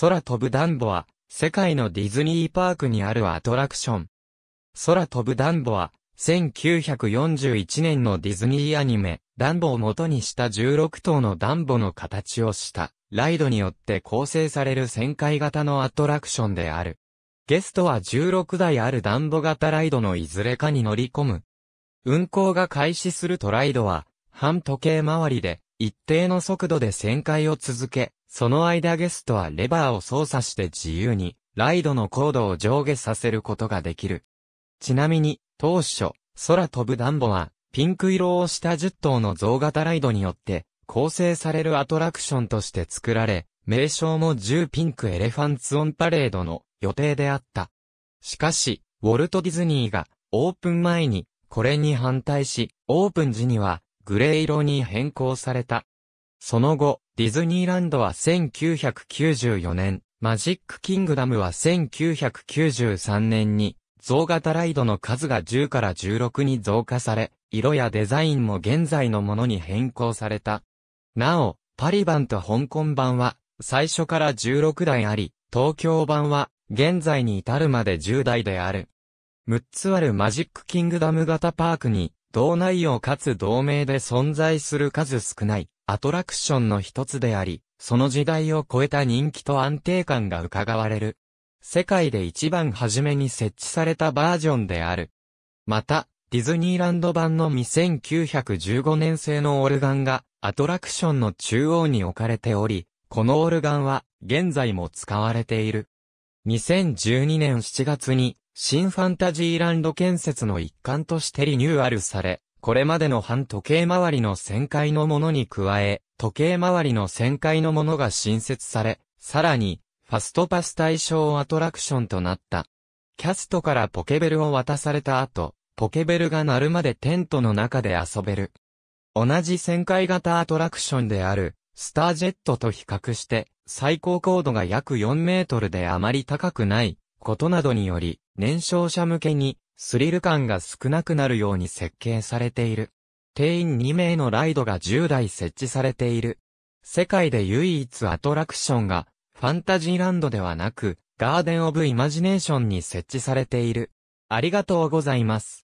空飛ぶダンボは、世界のディズニーパークにあるアトラクション。空飛ぶダンボは、1941年のディズニーアニメ、ダンボを元にした16頭のダンボの形をした、ライドによって構成される旋回型のアトラクションである。ゲストは16台あるダンボ型ライドのいずれかに乗り込む。運行が開始するとライドは、半時計回りで、一定の速度で旋回を続け、その間ゲストはレバーを操作して自由に、ライドの高度を上下させることができる。ちなみに、当初、空飛ぶダンボは、ピンク色をした10頭の像型ライドによって、構成されるアトラクションとして作られ、名称も10ピンクエレファンツオンパレードの予定であった。しかし、ウォルト・ディズニーがオープン前にこれに反対し、オープン時にはグレー色に変更された。その後、ディズニーランドは1994年、マジックキングダムは1993年に、増型ライドの数が10から16に増加され、色やデザインも現在のものに変更された。なお、パリ版と香港版は、最初から16台あり、東京版は、現在に至るまで10台である。6つあるマジックキングダム型パークに、同内容かつ同名で存在する数少ない、アトラクションの一つであり、その時代を超えた人気と安定感が伺われる。世界で一番初めに設置されたバージョンである。また、ディズニーランド版の2915年製のオルガンがアトラクションの中央に置かれており、このオルガンは現在も使われている。2012年7月に新ファンタジーランド建設の一環としてリニューアルされ、これまでの反時計回りの旋回のものに加え、時計回りの旋回のものが新設され、さらに、ファストパス対象アトラクションとなった。キャストからポケベルを渡された後、ポケベルが鳴るまでテントの中で遊べる。同じ旋回型アトラクションである、スタージェットと比較して、最高高度が約4メートルであまり高くない、ことなどにより、年少者向けに、スリル感が少なくなるように設計されている。定員2名のライドが10台設置されている。世界で唯一アトラクションが、ファンタジーランドではなく、ガーデンオブイマジネーションに設置されている。ありがとうございます。